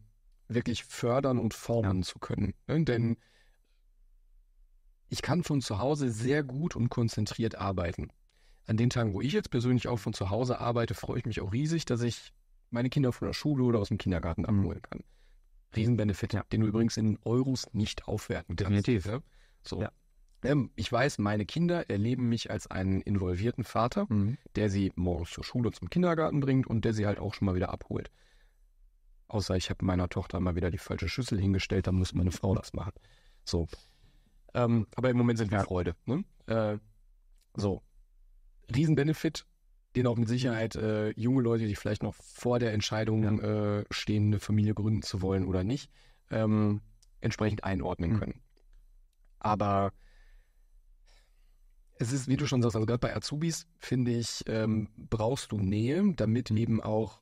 wirklich fördern und formen ja. zu können. Ne, denn ich kann von zu Hause sehr gut und konzentriert arbeiten. An den Tagen, wo ich jetzt persönlich auch von zu Hause arbeite, freue ich mich auch riesig, dass ich meine Kinder von der Schule oder aus dem Kindergarten mhm. abholen kann. Riesenbenefit, ja. den du übrigens in Euros nicht aufwerten kannst. Definitiv. Ja? Ne? So. Ja. Ähm, ich weiß, meine Kinder erleben mich als einen involvierten Vater, mhm. der sie morgens zur Schule zum Kindergarten bringt und der sie halt auch schon mal wieder abholt. Außer ich habe meiner Tochter mal wieder die falsche Schüssel hingestellt, dann muss meine Frau das machen. So. Ähm, aber im Moment sind wir Freude. Ne? Äh, so. Riesenbenefit, den auch mit Sicherheit äh, junge Leute, die vielleicht noch vor der Entscheidung ja. äh, stehen, eine Familie gründen zu wollen oder nicht, ähm, entsprechend einordnen mhm. können. Aber es ist, wie du schon sagst, also gerade bei Azubis, finde ich, ähm, brauchst du Nähe, damit mhm. eben auch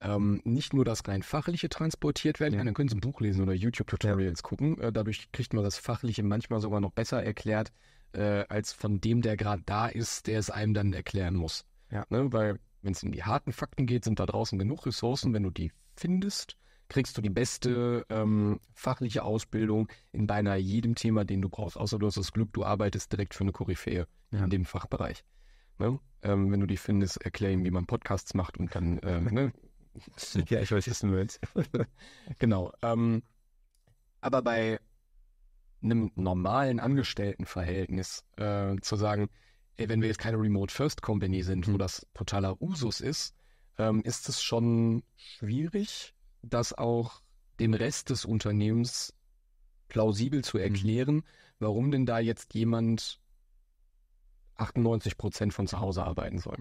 ähm, nicht nur das rein Fachliche transportiert werden kann, dann können sie ein Buch lesen oder YouTube-Tutorials ja. gucken. Äh, dadurch kriegt man das Fachliche manchmal sogar noch besser erklärt, äh, als von dem, der gerade da ist, der es einem dann erklären muss. Ja. Ne? Weil wenn es um die harten Fakten geht, sind da draußen genug Ressourcen, wenn du die findest kriegst du die beste ähm, fachliche Ausbildung in beinahe jedem Thema, den du brauchst. Außer du hast das Glück, du arbeitest direkt für eine Koryphäe ja. in dem Fachbereich. Ne? Ähm, wenn du die findest, erklären, wie man Podcasts macht und dann, äh, ne? ja, ich weiß, was du willst. genau. Ähm, aber bei einem normalen Angestelltenverhältnis äh, zu sagen, ey, wenn wir jetzt keine Remote First Company sind, mhm. wo das totaler Usus ist, ähm, ist es schon schwierig, das auch dem Rest des Unternehmens plausibel zu mhm. erklären, mhm. warum denn da jetzt jemand 98 Prozent von zu Hause arbeiten soll.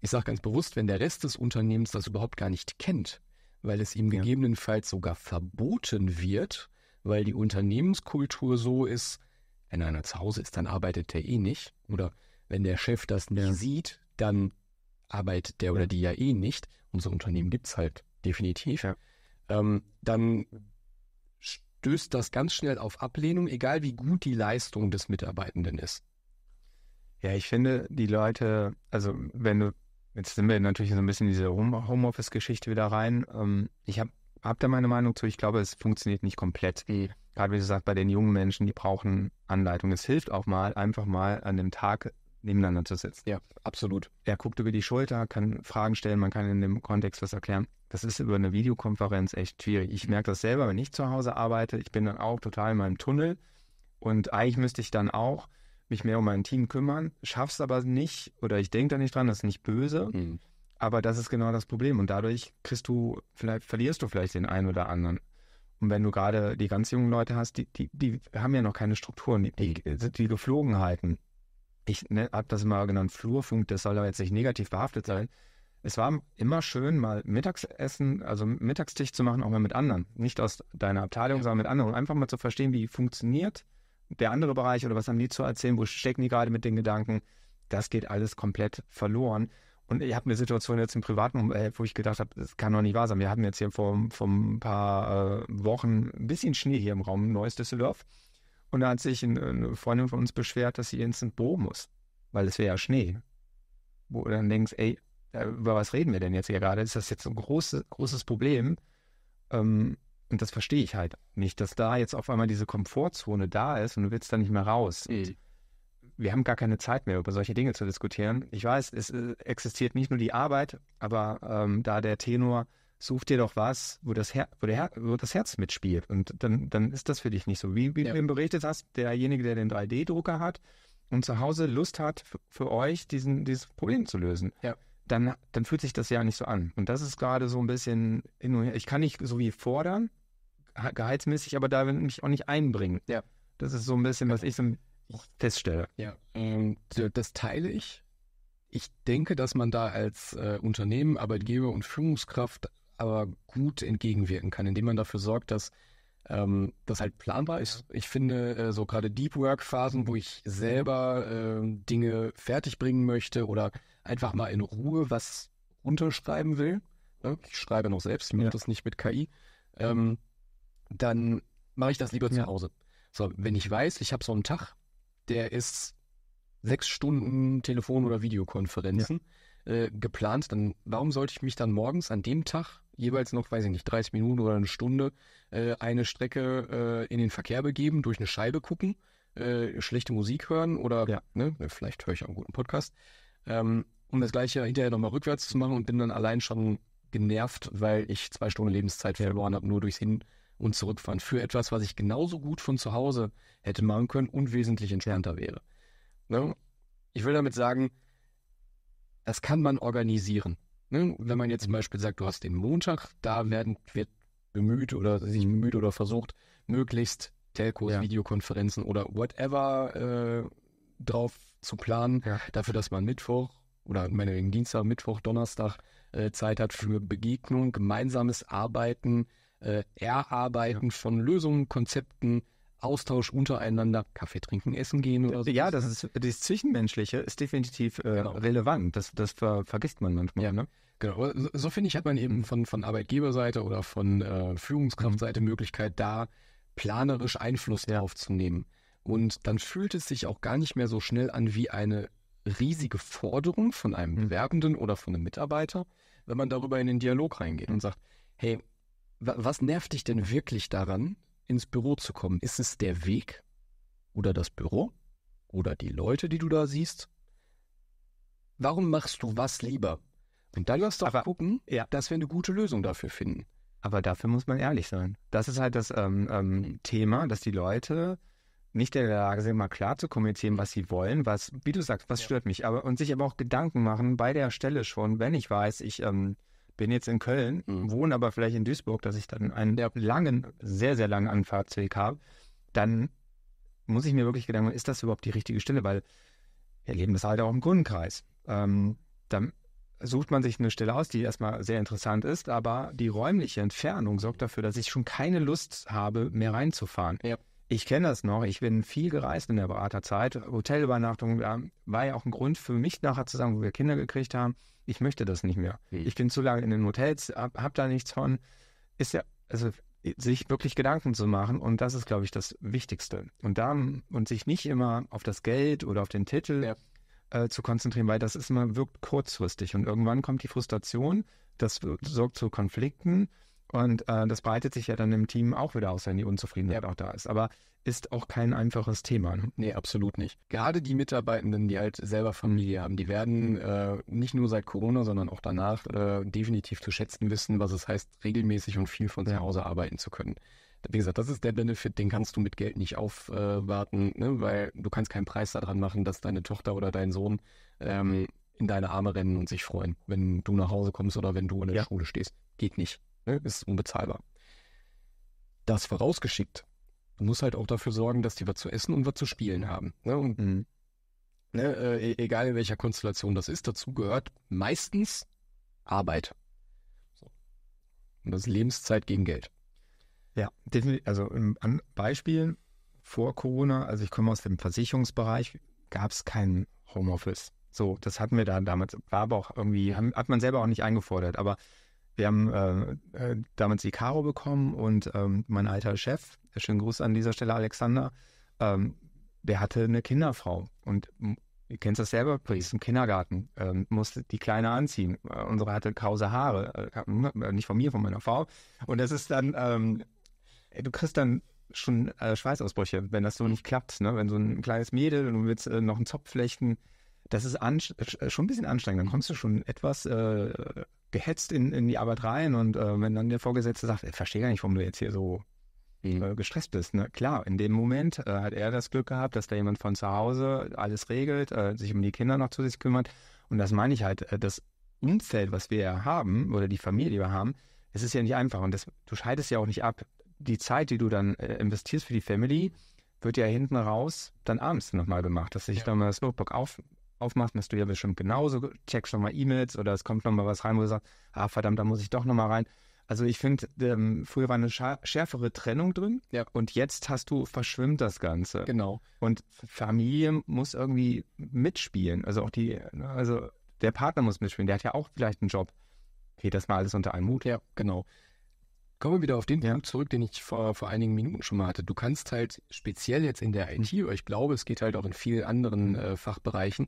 Ich sage ganz bewusst, wenn der Rest des Unternehmens das überhaupt gar nicht kennt, weil es ihm ja. gegebenenfalls sogar verboten wird, weil die Unternehmenskultur so ist, wenn einer zu Hause ist, dann arbeitet der eh nicht. Oder wenn der Chef das nicht ja. sieht, dann arbeitet der oder die ja eh nicht. Unser Unternehmen gibt es halt definitiv. Ja ähm, dann stößt das ganz schnell auf Ablehnung, egal wie gut die Leistung des Mitarbeitenden ist. Ja, ich finde, die Leute, also wenn du, jetzt sind wir natürlich so ein bisschen in diese Homeoffice-Geschichte wieder rein. Ähm, ich habe hab da meine Meinung zu, ich glaube, es funktioniert nicht komplett. Mhm. Gerade wie gesagt, bei den jungen Menschen, die brauchen Anleitung. Es hilft auch mal, einfach mal an dem Tag nebeneinander zu sitzen. Ja, absolut. Er guckt über die Schulter, kann Fragen stellen, man kann in dem Kontext was erklären. Das ist über eine Videokonferenz echt schwierig. Ich merke das selber, wenn ich zu Hause arbeite. Ich bin dann auch total in meinem Tunnel und eigentlich müsste ich dann auch mich mehr um mein Team kümmern, schaff's aber nicht oder ich denke da nicht dran, das ist nicht böse. Mhm. Aber das ist genau das Problem und dadurch kriegst du, vielleicht verlierst du vielleicht den einen oder anderen. Und wenn du gerade die ganz jungen Leute hast, die, die, die haben ja noch keine Strukturen, die, die sind die Geflogenheiten ich ne, habe das mal genannt Flurfunk, das soll aber jetzt nicht negativ behaftet sein. Es war immer schön, mal Mittagsessen, also Mittagstisch zu machen, auch mal mit anderen. Nicht aus deiner Abteilung, ja. sondern mit anderen. Einfach mal zu verstehen, wie funktioniert der andere Bereich oder was haben die zu erzählen, wo stecken die gerade mit den Gedanken. Das geht alles komplett verloren. Und ich habe eine Situation jetzt im privaten Umfeld, wo ich gedacht habe, das kann doch nicht wahr sein. Wir hatten jetzt hier vor, vor ein paar äh, Wochen ein bisschen Schnee hier im Raum Neues Düsseldorf. Und da hat sich eine Freundin von uns beschwert, dass sie ins Büro muss, weil es wäre ja Schnee. Wo du dann denkst, ey, über was reden wir denn jetzt hier gerade? Ist das jetzt ein große, großes Problem? Ähm, und das verstehe ich halt nicht, dass da jetzt auf einmal diese Komfortzone da ist und du willst da nicht mehr raus. Mhm. Wir haben gar keine Zeit mehr, über solche Dinge zu diskutieren. Ich weiß, es äh, existiert nicht nur die Arbeit, aber ähm, da der Tenor, such dir doch was, wo das, Her wo Her wo das Herz mitspielt. Und dann, dann ist das für dich nicht so. Wie, wie ja. du eben berichtet hast, derjenige, der den 3D-Drucker hat und zu Hause Lust hat, für euch diesen, dieses Problem zu lösen. Ja. Dann, dann fühlt sich das ja nicht so an. Und das ist gerade so ein bisschen hin Ich kann nicht so wie fordern, geheizmäßig, aber da will ich mich auch nicht einbringen. Ja. Das ist so ein bisschen, was ich so feststelle. Ja, ähm, das teile ich. Ich denke, dass man da als äh, Unternehmen, Arbeitgeber und Führungskraft aber gut entgegenwirken kann, indem man dafür sorgt, dass ähm, das halt planbar ist. Ich finde äh, so gerade Deep Work Phasen, wo ich selber äh, Dinge bringen möchte oder einfach mal in Ruhe was unterschreiben will. Ne? Ich schreibe noch selbst, ich mache ja. das nicht mit KI. Ähm, dann mache ich das lieber ja. zu Hause. So, wenn ich weiß, ich habe so einen Tag, der ist sechs Stunden Telefon- oder Videokonferenzen ja. äh, geplant, dann warum sollte ich mich dann morgens an dem Tag jeweils noch, weiß ich nicht, 30 Minuten oder eine Stunde äh, eine Strecke äh, in den Verkehr begeben, durch eine Scheibe gucken, äh, schlechte Musik hören oder ja. ne, vielleicht höre ich auch einen guten Podcast, ähm, um das gleiche hinterher nochmal rückwärts zu machen und bin dann allein schon genervt, weil ich zwei Stunden Lebenszeit verloren habe, nur durchs Hin- und Zurückfahren für etwas, was ich genauso gut von zu Hause hätte machen können und wesentlich entspannter wäre. Ne? Ich will damit sagen, das kann man organisieren. Ne? Wenn man jetzt zum Beispiel sagt, du hast den Montag, da werden, wird bemüht oder sich bemüht oder versucht, möglichst Telcos, ja. Videokonferenzen oder whatever äh, drauf zu planen, ja. dafür, dass man Mittwoch oder meinetwegen Dienstag, Mittwoch, Donnerstag äh, Zeit hat für Begegnung, gemeinsames Arbeiten, äh, Erarbeiten ja. von Lösungen, Konzepten, Austausch untereinander, Kaffee trinken, essen gehen oder so. Ja, das ist das Zwischenmenschliche ist definitiv äh, genau. relevant. Das, das ver vergisst man manchmal. Ja, ne? Genau. So, so finde ich, hat man eben von, von Arbeitgeberseite oder von äh, Führungskraftseite mhm. Möglichkeit, da planerisch Einfluss ja. drauf zu nehmen. Und dann fühlt es sich auch gar nicht mehr so schnell an wie eine riesige Forderung von einem mhm. Werbenden oder von einem Mitarbeiter, wenn man darüber in den Dialog reingeht und mhm. sagt, hey, was nervt dich denn wirklich daran, ins Büro zu kommen? Ist es der Weg oder das Büro oder die Leute, die du da siehst? Warum machst du was lieber? Und dann lass doch aber, gucken, ja. dass wir eine gute Lösung dafür finden. Aber dafür muss man ehrlich sein. Das ist halt das ähm, ähm, Thema, dass die Leute nicht in der Lage sind, mal klar zu kommunizieren, was sie wollen, was, wie du sagst, was ja. stört mich, aber und sich aber auch Gedanken machen bei der Stelle schon, wenn ich weiß, ich ähm, bin jetzt in Köln, mhm. wohne aber vielleicht in Duisburg, dass ich dann einen ja. langen, sehr, sehr langen Anfahrtsweg habe, dann muss ich mir wirklich Gedanken machen, ist das überhaupt die richtige Stelle? Weil wir leben das halt auch im Kundenkreis. Ähm, dann sucht man sich eine Stelle aus, die erstmal sehr interessant ist, aber die räumliche Entfernung sorgt dafür, dass ich schon keine Lust habe, mehr reinzufahren. Ja. Ich kenne das noch. Ich bin viel gereist in der Beraterzeit. Hotelübernachtung war ja auch ein Grund für mich nachher zu sagen, wo wir Kinder gekriegt haben ich möchte das nicht mehr. Hm. Ich bin zu lange in den Hotels, hab, hab da nichts von. Ist ja, also sich wirklich Gedanken zu machen und das ist, glaube ich, das Wichtigste. Und da und sich nicht immer auf das Geld oder auf den Titel ja. äh, zu konzentrieren, weil das ist immer wirkt kurzfristig und irgendwann kommt die Frustration, das sorgt zu Konflikten und äh, das breitet sich ja dann im Team auch wieder aus, wenn die Unzufriedenheit ja. auch da ist. Aber ist auch kein einfaches Thema. Ne? Nee, absolut nicht. Gerade die Mitarbeitenden, die halt selber Familie haben, die werden äh, nicht nur seit Corona, sondern auch danach äh, definitiv zu schätzen wissen, was es heißt, regelmäßig und viel von ja. zu Hause arbeiten zu können. Wie gesagt, das ist der Benefit, den kannst du mit Geld nicht aufwarten, ne? weil du kannst keinen Preis daran machen, dass deine Tochter oder dein Sohn ähm, in deine Arme rennen und sich freuen, wenn du nach Hause kommst oder wenn du in der ja. Schule stehst. Geht nicht. Ne? Ist unbezahlbar. Das vorausgeschickt. man muss halt auch dafür sorgen, dass die was zu essen und was zu spielen haben. Ne? Und, mhm. ne, äh, e-, egal in welcher Konstellation das ist, dazu gehört meistens Arbeit. So. Und das ist Lebenszeit gegen Geld. Ja, definitiv. Also an Beispielen vor Corona, also ich komme aus dem Versicherungsbereich, gab es kein Homeoffice. So, das hatten wir da damals. War aber auch irgendwie, haben, hat man selber auch nicht eingefordert. Aber wir haben äh, äh damals Icaro bekommen und ähm, mein alter Chef, schönen Gruß an dieser Stelle, Alexander, ähm, der hatte eine Kinderfrau und ihr kennt das selber, Priest im Kindergarten, ähm, musste die Kleine anziehen. Äh, unsere hatte krause Haare, äh, äh nicht von mir, von meiner Frau. Und das ist dann, ähm, du kriegst dann schon äh, Schweißausbrüche, wenn das so nicht klappt. Ne? Wenn so ein kleines Mädel, du willst äh, noch einen Zopf flechten, das ist äh, schon ein bisschen anstrengend. Dann kommst du schon etwas äh, gehetzt in, in die Arbeit rein und äh, wenn dann der Vorgesetzte sagt, ich verstehe gar nicht, warum du jetzt hier so mhm. äh, gestresst bist. Ne? Klar, in dem Moment äh, hat er das Glück gehabt, dass da jemand von zu Hause alles regelt, äh, sich um die Kinder noch zu sich kümmert. Und das meine ich halt, äh, das Umfeld, was wir ja haben oder die Familie, die wir haben, es ist ja nicht einfach und das, du scheidest ja auch nicht ab. Die Zeit, die du dann äh, investierst für die Family, wird ja hinten raus dann abends nochmal gemacht, dass sich ja. dann mal das Notebook auf, aufmachst, machst du ja bestimmt genauso, checkst nochmal E-Mails oder es kommt nochmal was rein, wo du sagst, ah verdammt, da muss ich doch nochmal rein. Also ich finde, ähm, früher war eine schärfere Trennung drin ja. und jetzt hast du, verschwimmt das Ganze. Genau. Und Familie muss irgendwie mitspielen. Also auch die, ne, also der Partner muss mitspielen, der hat ja auch vielleicht einen Job. Geht das mal alles unter einen Mut? Ja, genau. Kommen wir wieder auf den ja. Punkt zurück, den ich vor, vor einigen Minuten schon mal hatte. Du kannst halt speziell jetzt in der hm. IT, oder ich glaube, es geht halt auch in vielen anderen hm. äh, Fachbereichen,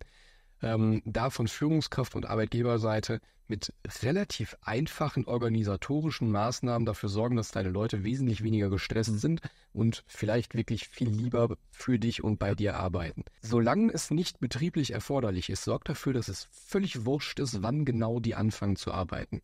ähm, da von Führungskraft und Arbeitgeberseite mit relativ einfachen organisatorischen Maßnahmen dafür sorgen, dass deine Leute wesentlich weniger gestresst hm. sind und vielleicht wirklich viel lieber für dich und bei dir arbeiten. Solange es nicht betrieblich erforderlich ist, sorgt dafür, dass es völlig wurscht ist, wann genau die anfangen zu arbeiten.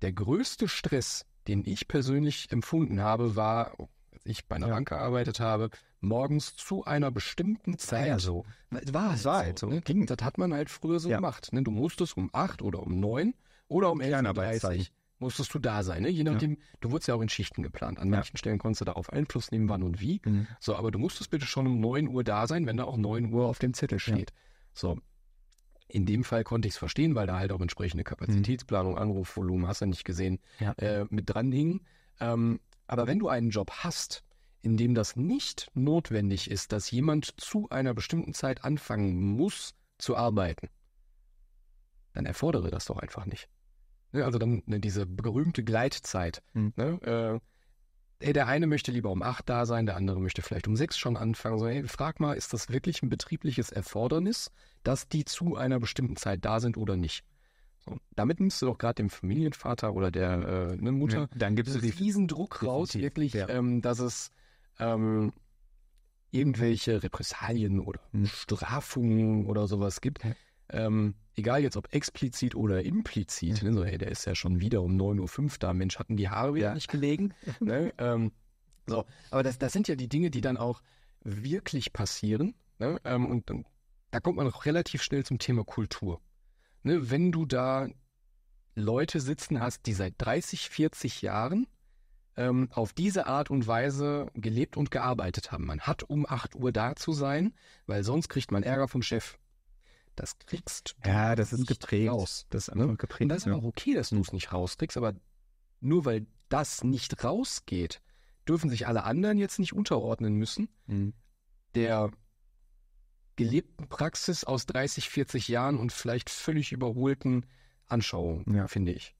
Der größte Stress den ich persönlich empfunden habe, war, als ich bei einer ja. Bank gearbeitet habe, morgens zu einer bestimmten ah, Zeit. Ja, so. War halt Zeit, halt so. Ne? Das hat man halt früher so ja. gemacht. Ne? Du musstest um acht oder um neun oder um elf Uhr musstest du da sein. Ne? Je nachdem, ja. du wurdest ja auch in Schichten geplant. An manchen Stellen konntest du darauf Einfluss nehmen, wann und wie. Mhm. So, aber du musstest bitte schon um neun Uhr da sein, wenn da auch neun Uhr auf dem Zettel steht. So, in dem Fall konnte ich es verstehen, weil da halt auch entsprechende mhm. Kapazitätsplanung, Anrufvolumen, hast du nicht gesehen, ja. äh, mit dran hing. Ähm, aber wenn du einen Job hast, in dem das nicht notwendig ist, dass jemand zu einer bestimmten Zeit anfangen muss zu arbeiten, dann erfordere das doch einfach nicht. Ne, also dann ne, diese berühmte Gleitzeit. Mhm. Ne, äh, hey, der eine möchte lieber um acht da sein, der andere möchte vielleicht um sechs schon anfangen. So, hey, frag mal, ist das wirklich ein betriebliches Erfordernis, dass die zu einer bestimmten Zeit da sind oder nicht? So, damit nimmst du doch gerade dem Familienvater oder der äh, ne Mutter ja, dann gibt's diesen Druck raus, wirklich, ja. ähm, dass es ähm, irgendwelche Repressalien oder hm. Strafungen oder sowas gibt. Ähm, egal jetzt ob explizit oder implizit, ne, so, hey, der ist ja schon wieder um 9.05 Uhr da, Mensch, hatten die Haare wieder ja. nicht gelegen. ne, ähm, so, aber das, das sind ja die Dinge, die dann auch wirklich passieren. Ne, ähm, und dann, da kommt man auch relativ schnell zum Thema Kultur. Ne, wenn du da Leute sitzen hast, die seit 30, 40 Jahren ähm, auf diese Art und Weise gelebt und gearbeitet haben. Man hat um 8 Uhr da zu sein, weil sonst kriegt man Ärger vom Chef. Das kriegst du. Ja, das ist geprägt. Raus, das ist ne? geprägt. Und das ist ja. auch okay, dass du es nicht rauskriegst, aber nur weil das nicht rausgeht, dürfen sich alle anderen jetzt nicht unterordnen müssen. Mhm. Der gelebten Praxis aus 30, 40 Jahren und vielleicht völlig überholten Anschauungen, ja. finde ich.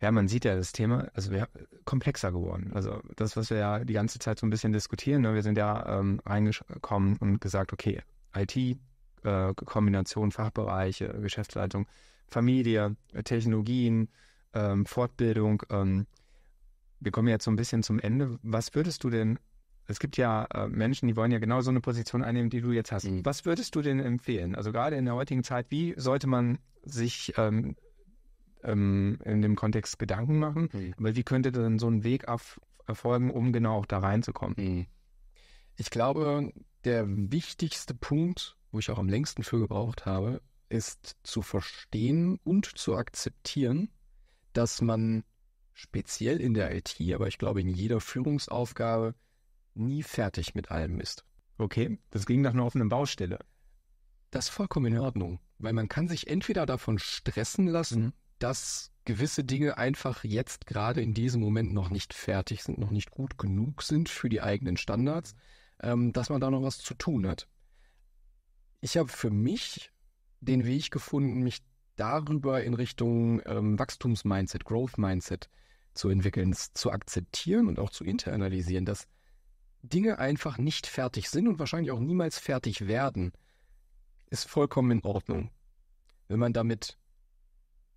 Ja, man sieht ja das Thema, also wir komplexer geworden. Also das, was wir ja die ganze Zeit so ein bisschen diskutieren, ne? wir sind ja ähm, reingekommen und gesagt, okay, IT, äh, Kombination Fachbereiche, Geschäftsleitung, Familie, äh, Technologien, ähm, Fortbildung. Ähm, wir kommen jetzt so ein bisschen zum Ende. Was würdest du denn, es gibt ja äh, Menschen, die wollen ja genau so eine Position einnehmen, die du jetzt hast. Mhm. Was würdest du denn empfehlen? Also gerade in der heutigen Zeit, wie sollte man sich ähm, ähm in dem Kontext Gedanken machen? Mhm. Aber wie könnte denn so ein Weg erfolgen, um genau auch da reinzukommen? Mhm. Ich glaube, der wichtigste Punkt wo ich auch am längsten für gebraucht habe, ist zu verstehen und zu akzeptieren, dass man speziell in der IT, aber ich glaube in jeder Führungsaufgabe nie fertig mit allem ist. Okay, das ging nach einer offenen Baustelle. Das ist vollkommen in Ordnung, weil man kann sich entweder davon stressen lassen, mhm. dass gewisse Dinge einfach jetzt gerade in diesem Moment noch nicht fertig sind, noch nicht gut genug sind für die eigenen Standards, ähm, dass man da noch was zu tun hat ich habe für mich den Weg gefunden, mich darüber in Richtung ähm, Wachstumsmindset, Growth Mindset zu entwickeln, zu akzeptieren und auch zu internalisieren, dass Dinge einfach nicht fertig sind und wahrscheinlich auch niemals fertig werden, ist vollkommen in Ordnung. Wenn man damit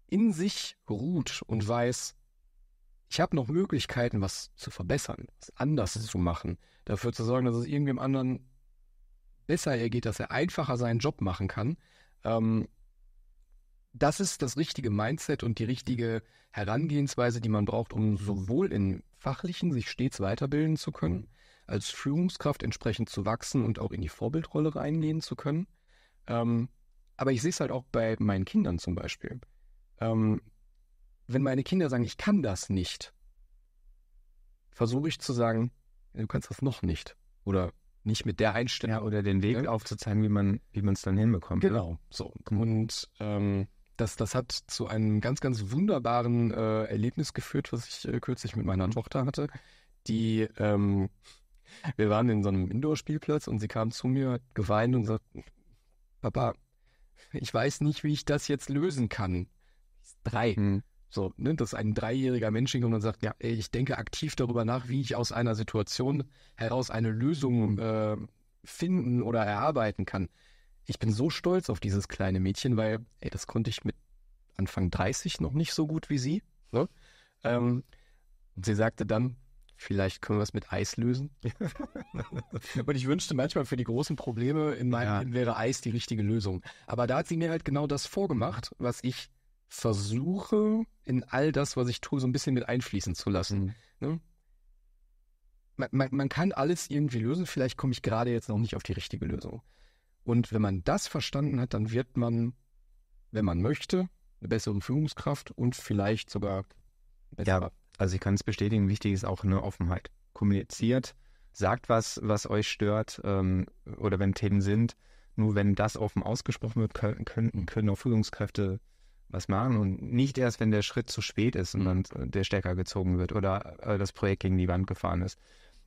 in sich ruht und weiß, ich habe noch Möglichkeiten, was zu verbessern, was anders zu machen, dafür zu sorgen, dass es irgendwem anderen besser er geht, dass er einfacher seinen Job machen kann. Ähm, das ist das richtige Mindset und die richtige Herangehensweise, die man braucht, um sowohl im fachlichen sich stets weiterbilden zu können, als Führungskraft entsprechend zu wachsen und auch in die Vorbildrolle reingehen zu können. Ähm, aber ich sehe es halt auch bei meinen Kindern zum Beispiel. Ähm, wenn meine Kinder sagen, ich kann das nicht, versuche ich zu sagen, du kannst das noch nicht. Oder nicht mit der Einstellung ja. oder den Weg ja. aufzuzeigen, wie man wie man es dann hinbekommt. Genau, genau. so. Mhm. Und ähm, das, das hat zu einem ganz, ganz wunderbaren äh, Erlebnis geführt, was ich äh, kürzlich mit meiner mhm. Tochter hatte. Die, ähm, wir waren in so einem Indoor-Spielplatz und sie kam zu mir, geweint und sagt, Papa, ich weiß nicht, wie ich das jetzt lösen kann. Drei. Mhm. So, ne, dass ein dreijähriger Mensch hinkommt und sagt, ja, ich denke aktiv darüber nach, wie ich aus einer Situation heraus eine Lösung mhm. äh, finden oder erarbeiten kann. Ich bin so stolz auf dieses kleine Mädchen, weil, ey, das konnte ich mit Anfang 30 noch nicht so gut wie sie. Ne? Ähm, und sie sagte dann, vielleicht können wir es mit Eis lösen. und ich wünschte manchmal für die großen Probleme in meinem ja. wäre Eis die richtige Lösung. Aber da hat sie mir halt genau das vorgemacht, was ich versuche, in all das, was ich tue, so ein bisschen mit einfließen zu lassen. Mhm. Ne? Man, man, man kann alles irgendwie lösen, vielleicht komme ich gerade jetzt noch nicht auf die richtige Lösung. Und wenn man das verstanden hat, dann wird man, wenn man möchte, eine bessere Führungskraft und vielleicht sogar Ja, also ich kann es bestätigen, wichtig ist auch eine Offenheit. Kommuniziert, sagt was, was euch stört ähm, oder wenn Themen sind. Nur wenn das offen ausgesprochen wird, können, mhm. können auch Führungskräfte was machen und nicht erst, wenn der Schritt zu spät ist und mhm. dann äh, der Stecker gezogen wird oder äh, das Projekt gegen die Wand gefahren ist.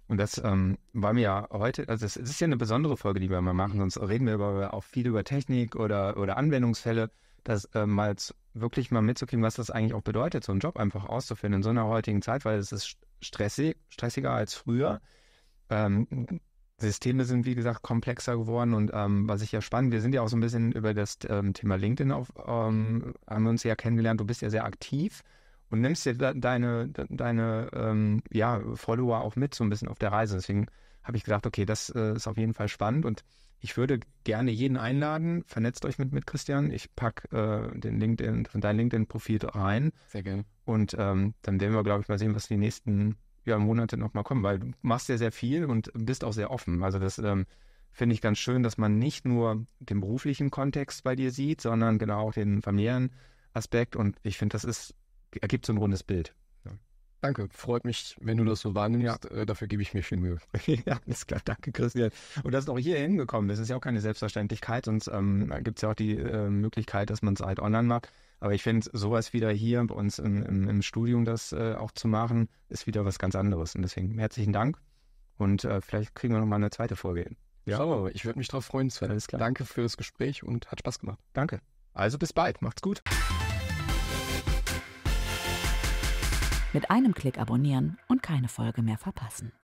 Und das ähm, war mir ja heute, also es ist ja eine besondere Folge, die wir mal machen, sonst reden wir aber auch viel über Technik oder, oder Anwendungsfälle, das äh, mal wirklich mal mitzukriegen, was das eigentlich auch bedeutet, so einen Job einfach auszufinden in so einer heutigen Zeit, weil es ist stressig, stressiger als früher. Ähm, Systeme sind, wie gesagt, komplexer geworden und ähm, was ich ja spannend, wir sind ja auch so ein bisschen über das ähm, Thema LinkedIn auf, ähm, haben wir uns ja kennengelernt, du bist ja sehr aktiv und nimmst ja de deine, de deine ähm, ja, Follower auch mit so ein bisschen auf der Reise. Deswegen habe ich gedacht, okay, das äh, ist auf jeden Fall spannend und ich würde gerne jeden einladen, vernetzt euch mit, mit Christian. Ich packe äh, den LinkedIn, dein LinkedIn-Profil rein. Sehr gerne. Und ähm, dann werden wir, glaube ich, mal sehen, was die nächsten ja, Monate nochmal kommen, weil du machst ja sehr viel und bist auch sehr offen. Also das ähm, finde ich ganz schön, dass man nicht nur den beruflichen Kontext bei dir sieht, sondern genau auch den familiären Aspekt. Und ich finde, das ist, ergibt so ein rundes Bild. Danke, freut mich, wenn du das so wahrnimmst. Ja. Äh, dafür gebe ich mir viel Mühe. ja, ist klar. Danke, Christian. Und dass du auch hier hingekommen bist, ist ja auch keine Selbstverständlichkeit. Sonst ähm, gibt es ja auch die äh, Möglichkeit, dass man es halt online macht. Aber ich finde, sowas wieder hier bei uns im, im, im Studium das äh, auch zu machen, ist wieder was ganz anderes. Und deswegen herzlichen Dank. Und äh, vielleicht kriegen wir nochmal eine zweite Folge hin. Ja, so, ich würde mich darauf freuen, Sven. Alles klar. Danke für das Gespräch und hat Spaß gemacht. Danke. Also bis bald. Macht's gut. Mit einem Klick abonnieren und keine Folge mehr verpassen.